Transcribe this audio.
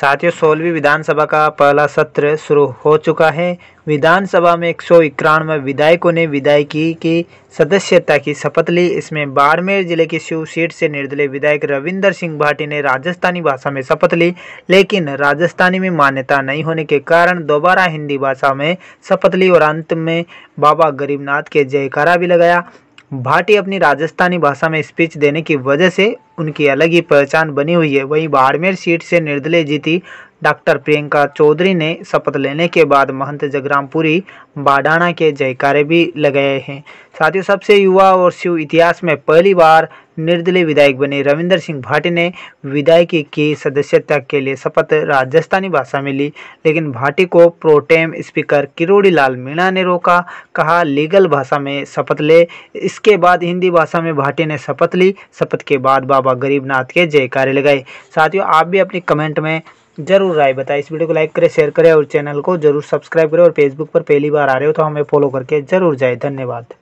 साथियों सोलहवीं विधानसभा का पहला सत्र शुरू हो चुका है विधानसभा में एक सौ इक्यानवे विधायकों ने विधायकी की सदस्यता की शपथ ली इसमें बाड़मेर जिले की शिव सीट से निर्दलीय विधायक रविंदर सिंह भाटी ने राजस्थानी भाषा में शपथ ली लेकिन राजस्थानी में मान्यता नहीं होने के कारण दोबारा हिंदी भाषा में शपथ ली और अंत में बाबा गरीबनाथ के जयकारा भी लगाया भाटी अपनी राजस्थानी भाषा में स्पीच देने की वजह से उनकी अलग ही पहचान बनी हुई है वहीं बाड़मेर सीट से निर्दलीय जीती डॉक्टर प्रियंका चौधरी ने शपथ लेने के बाद महंत जगरामपुरी बाडाना के जयकारे भी लगाए हैं साथ ही सबसे युवा और शिव इतिहास में पहली बार निर्दलीय विधायक बने रविंदर सिंह भाटी ने विधायकी की सदस्यता के लिए शपथ राजस्थानी भाषा में ली लेकिन भाटी को प्रोटेम स्पीकर किरोड़ी लाल मीणा ने रोका कहा लीगल भाषा में शपथ ले इसके बाद हिंदी भाषा में भाटी ने शपथ ली शपथ के बाद बाबा गरीबनाथ के जयकारे लगाए साथियों आप भी अपने कमेंट में जरूर राय बताएं इस वीडियो को लाइक करें शेयर करें और चैनल को जरूर सब्सक्राइब करें और फेसबुक पर पहली बार आ रहे हो तो हमें फॉलो करके जरूर जाए धन्यवाद